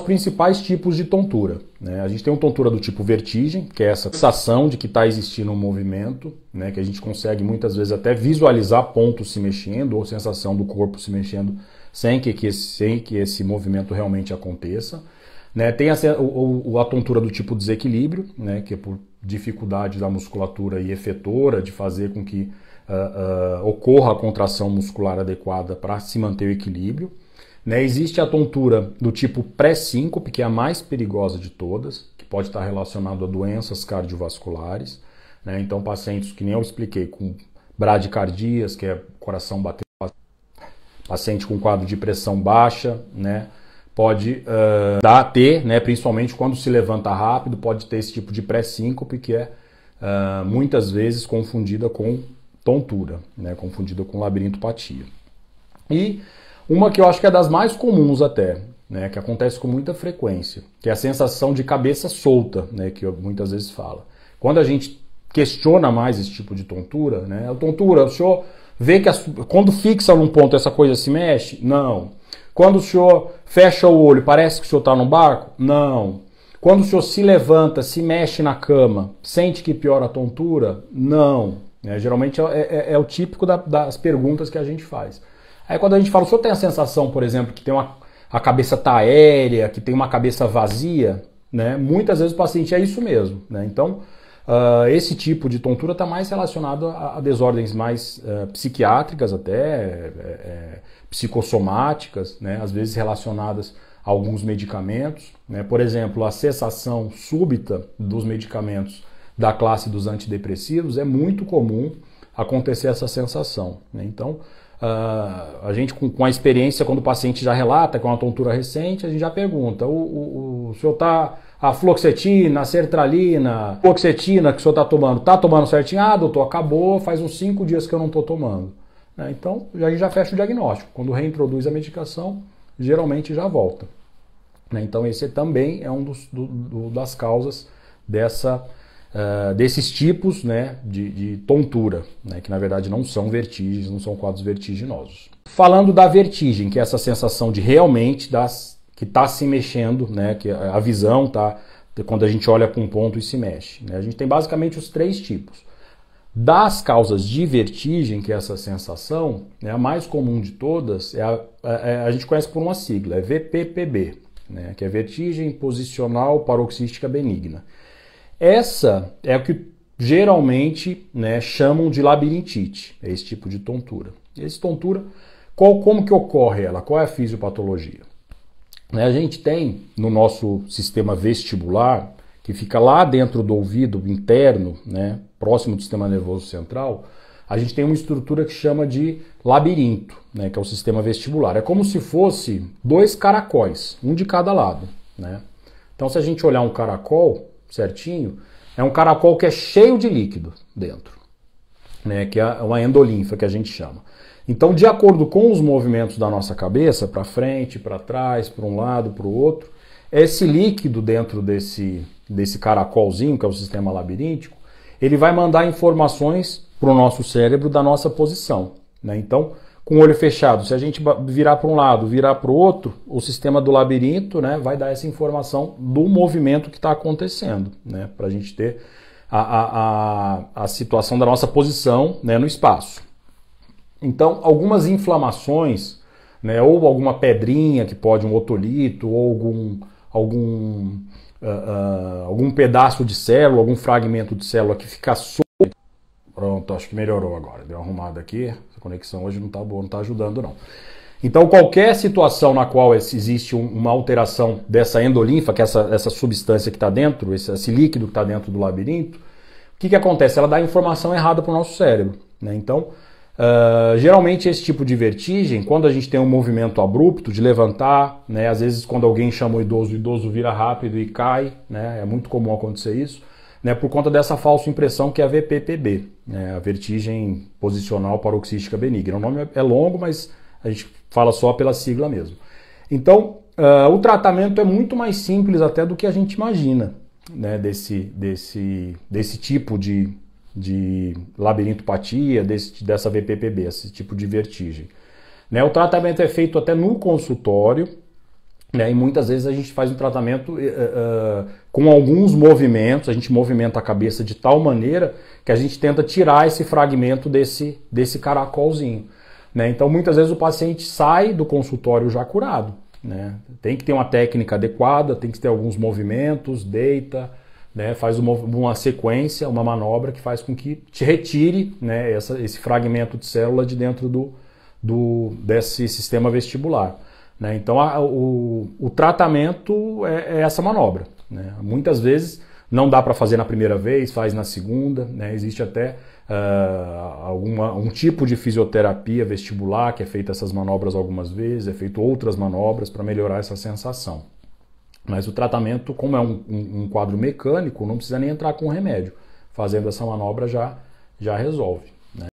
os principais tipos de tontura. Né? A gente tem uma tontura do tipo vertigem, que é essa sensação de que está existindo um movimento, né? que a gente consegue muitas vezes até visualizar pontos se mexendo ou sensação do corpo se mexendo sem que, que, sem que esse movimento realmente aconteça. Né? Tem a, o, a tontura do tipo desequilíbrio, né? que é por dificuldade da musculatura e efetora de fazer com que uh, uh, ocorra a contração muscular adequada para se manter o equilíbrio. Né? Existe a tontura do tipo pré-síncope, que é a mais perigosa de todas, que pode estar relacionada a doenças cardiovasculares. Né? Então, pacientes que nem eu expliquei, com bradicardias, que é coração batendo paciente com quadro de pressão baixa, né? pode uh, dar, ter, né? principalmente quando se levanta rápido, pode ter esse tipo de pré-síncope, que é uh, muitas vezes confundida com tontura, né? confundida com labirintopatia. E uma que eu acho que é das mais comuns até, né, que acontece com muita frequência, que é a sensação de cabeça solta, né, que muitas vezes fala. Quando a gente questiona mais esse tipo de tontura, né, a tontura, o senhor vê que a, quando fixa num ponto essa coisa se mexe? Não. Quando o senhor fecha o olho, parece que o senhor está num barco? Não. Quando o senhor se levanta, se mexe na cama, sente que piora a tontura? Não. É, geralmente é, é, é, o típico da, das perguntas que a gente faz. Aí quando a gente fala, o senhor tem a sensação, por exemplo, que tem uma a cabeça tá aérea, que tem uma cabeça vazia, né? Muitas vezes o paciente é isso mesmo, né? Então, uh, esse tipo de tontura está mais relacionado a, a desordens mais uh, psiquiátricas até, é, é, psicossomáticas, né? Às vezes relacionadas a alguns medicamentos, né? Por exemplo, a cessação súbita dos medicamentos da classe dos antidepressivos é muito comum acontecer essa sensação, né? Então, Uh, a gente, com, com, a experiência, quando o paciente já relata com é uma tontura recente, a gente já pergunta: o, o, o senhor está. A fluoxetina, a sertralina, a fluoxetina que o senhor está tomando, está tomando certinho? Ah, doutor, acabou, faz uns cinco dias que eu não estou tomando. Né? Então, a gente já fecha o diagnóstico. Quando reintroduz a medicação, geralmente já volta. Né? Então, esse também é um dos, do, do, das causas dessa ah, desses tipos né, de, de tontura, né, que na verdade não são vertigens, não são quadros vertiginosos. Falando da vertigem, que é essa sensação de realmente das, que está se mexendo, né, que a visão está quando a gente olha para um ponto e se mexe. Né? A gente tem basicamente os três tipos. Das causas de vertigem, que é essa sensação, né, a mais comum de todas, é a, a, é, é, a gente conhece por uma sigla, é VPPB, né, que é vertigem posicional paroxística benigna. Essa é o que geralmente né, chamam de labirintite, é esse tipo de tontura. Essa tontura, qual, como que ocorre ela? Qual é a fisiopatologia? Né, a gente tem no nosso sistema vestibular, que fica lá dentro do ouvido interno, né, próximo do sistema nervoso central, a gente tem uma estrutura que chama de labirinto, né, que é o sistema vestibular. É como se fosse dois caracóis, um de cada lado. Né? Então, se a gente olhar um caracol, certinho, é um caracol que é cheio de líquido dentro, né? Que é uma endolinfa que a gente chama. Então, de acordo com os movimentos da nossa cabeça, para frente, para trás, para um lado, para o outro, esse líquido dentro desse, desse caracolzinho, que é o sistema labiríntico, ele vai mandar informações para o nosso cérebro da nossa posição. Né? Então, com o olho fechado. Se a gente virar para um lado, virar para o outro, o sistema do labirinto né, vai dar essa informação do movimento que está acontecendo, né, para a gente ter a, a, a, situação da nossa posição né, no espaço. Então, algumas inflamações, né, ou alguma pedrinha que pode um otolito, ou algum, algum, uh, uh, algum pedaço de célula, algum fragmento de célula que fica solto Tô, então, acho que melhorou agora, deu uma arrumada aqui. a conexão hoje não está boa, não está ajudando não. Então, qualquer situação na qual existe uma alteração dessa endolinfa, que é essa, essa substância que está dentro, esse, esse, líquido que está dentro do labirinto, o que, que acontece? Ela dá informação errada para o nosso cérebro. Né? Então, uh, geralmente esse tipo de vertigem, quando a gente tem um movimento abrupto de levantar, né? às vezes quando alguém chama o idoso, o idoso vira rápido e cai, né? é muito comum acontecer isso né, por conta dessa falsa impressão que é a VPPB, né, a vertigem posicional paroxística benigna. O nome é, é longo, mas a gente fala só pela sigla mesmo. Então, uh, o tratamento é muito mais simples até do que a gente imagina, né, desse, desse, desse tipo de, de labirintopatia, desse, dessa VPPB, esse tipo de vertigem. Né, o tratamento é feito até no consultório, né? E muitas vezes a gente faz um tratamento uh, com alguns movimentos, a gente movimenta a cabeça de tal maneira que a gente tenta tirar esse fragmento desse, desse caracolzinho. Né? Então muitas vezes o paciente sai do consultório já curado. Né? Tem que ter uma técnica adequada, tem que ter alguns movimentos, deita, né? faz uma, uma, sequência, uma manobra que faz com que te retire né? Essa, esse fragmento de célula de dentro do, do desse sistema vestibular. Né? Então a, o, o, tratamento é, é essa manobra. Né? Muitas vezes não dá para fazer na primeira vez, faz na segunda. Né? Existe até uh, alguma, um tipo de fisioterapia vestibular que é feita essas manobras algumas vezes, é feito outras manobras para melhorar essa sensação. Mas o tratamento, como é um, um, um, quadro mecânico, não precisa nem entrar com remédio. Fazendo essa manobra já, já resolve.